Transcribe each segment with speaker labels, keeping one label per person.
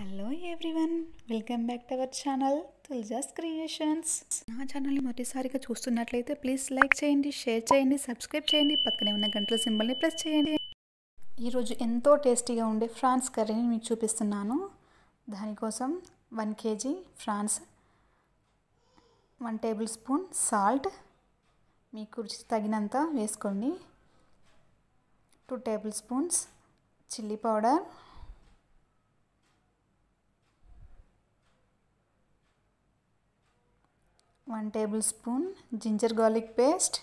Speaker 1: hello everyone welcome back to our channel Tulja's creations నా ఛానల్ని మొదటిసారిగా చూస్తున్నట్లయితే ప్లీజ్ లైక్ చేయండి షేర్ చేయండి సబ్స్క్రైబ్ చేయండి పక్కనే ఉన్న గంటల సింబల్ని ప్రెస్ చేయండి ఈరోజు ఎంతో టేస్టీగా ఉండే ఫ్రాన్స్ కర్రీని మీకు చూపిస్తున్నాను దానికోసం one KG prawns one tablespoon salt మీకు రుచి తగినంత వేసుకోండి two tablespoons chilli powder one tablespoon ginger garlic paste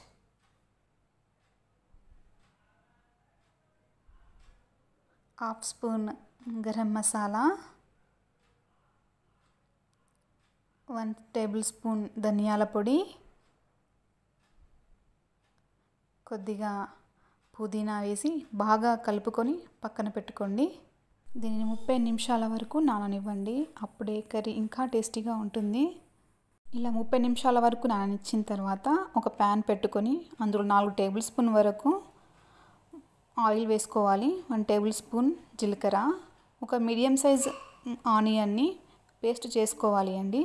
Speaker 1: half spoon garam masala one tablespoon ధనియాల పొడి కొద్దిగా పుదీనా వేసి బాగా కలుపుకొని పక్కన పెట్టుకోండి దీనిని ముప్పై నిమిషాల వరకు నాననివ్వండి అప్పుడే కర్రీ ఇంకా టేస్టీగా ఉంటుంది ఇలా ముప్పై నిమిషాల వరకు నానిచ్చిన తర్వాత ఒక ప్యాన్ పెట్టుకొని అందులో నాలుగు టేబుల్ స్పూన్ వరకు ఆయిల్ వేసుకోవాలి వన్ టేబుల్ స్పూన్ జీలకర్ర ఒక మీడియం సైజ్ ఆనియన్ని పేస్ట్ చేసుకోవాలి అండి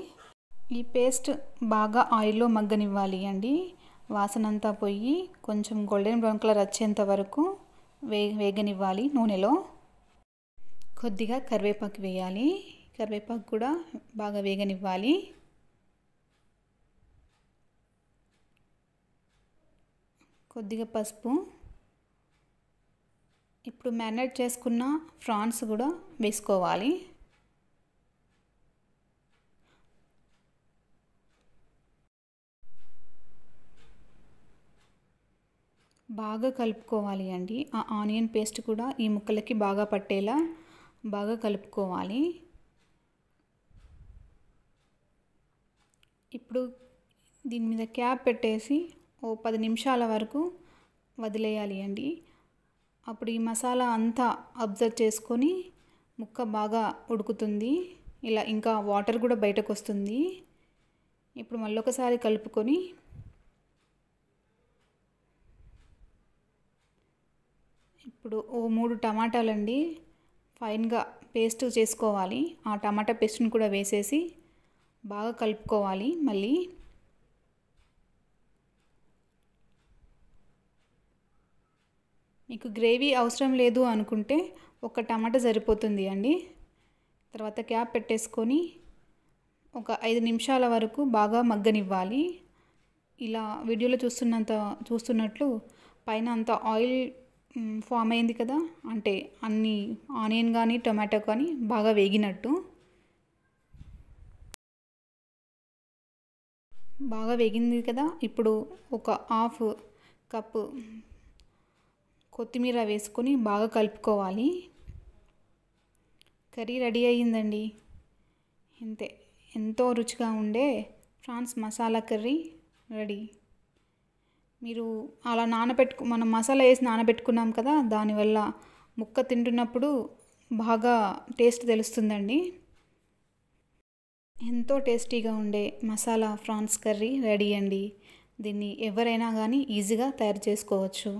Speaker 1: ఈ పేస్ట్ బాగా ఆయిల్లో మగ్గనివ్వాలి అండి వాసనంతా పోయి కొంచెం గోల్డెన్ బ్రౌన్ కలర్ వచ్చేంత వరకు వే వేగనివ్వాలి నూనెలో కొద్దిగా కరివేపాకు వేయాలి కరివేపాకు కూడా బాగా వేగనివ్వాలి కొద్దిగా పసుపు ఇప్పుడు మ్యారినేట్ చేసుకున్న ఫ్రాన్స్ కూడా వేసుకోవాలి బాగా కలుపుకోవాలి అండి ఆ ఆనియన్ పేస్ట్ కూడా ఈ ముక్కలకి బాగా పట్టేలా బాగా కలుపుకోవాలి ఇప్పుడు దీని మీద క్యాప్ పెట్టేసి ఓ పది నిమిషాల వరకు వదిలేయాలి అండి అప్పుడు ఈ మసాలా అంతా అబ్జర్వ్ చేసుకొని ముక్క బాగా ఉడుకుతుంది ఇలా ఇంకా వాటర్ కూడా బయటకు వస్తుంది ఇప్పుడు మళ్ళొకసారి కలుపుకొని ఇప్పుడు ఓ మూడు టమాటాలండి ఫైన్గా పేస్ట్ చేసుకోవాలి ఆ టమాటా పేస్ట్ని కూడా వేసేసి బాగా కలుపుకోవాలి మళ్ళీ మీకు గ్రేవీ అవసరం లేదు అనుకుంటే ఒక టమాటా సరిపోతుంది అండి తర్వాత క్యాప్ పెట్టేసుకొని ఒక ఐదు నిమిషాల వరకు బాగా మగ్గనివ్వాలి ఇలా వీడియోలో చూస్తున్నంత చూస్తున్నట్లు పైన అంత ఆయిల్ ఫామ్ అయింది కదా అంటే అన్ని ఆనియన్ కానీ టొమాటో కానీ బాగా వేగినట్టు బాగా వేగింది కదా ఇప్పుడు ఒక హాఫ్ కప్పు కొత్తిమీర వేసుకొని బాగా కలుపుకోవాలి కర్రీ రెడీ అయ్యిందండి ఇంతే ఎంతో రుచిగా ఉండే ఫ్రాన్స్ మసాలా కర్రీ రెడీ మీరు అలా నానబెట్టుకు మనం మసాలా వేసి నానబెట్టుకున్నాం కదా దానివల్ల ముక్క తింటున్నప్పుడు బాగా టేస్ట్ తెలుస్తుందండి ఎంతో టేస్టీగా ఉండే మసాలా ఫ్రాన్స్ కర్రీ రెడీ అండి దీన్ని ఎవరైనా కానీ ఈజీగా తయారు చేసుకోవచ్చు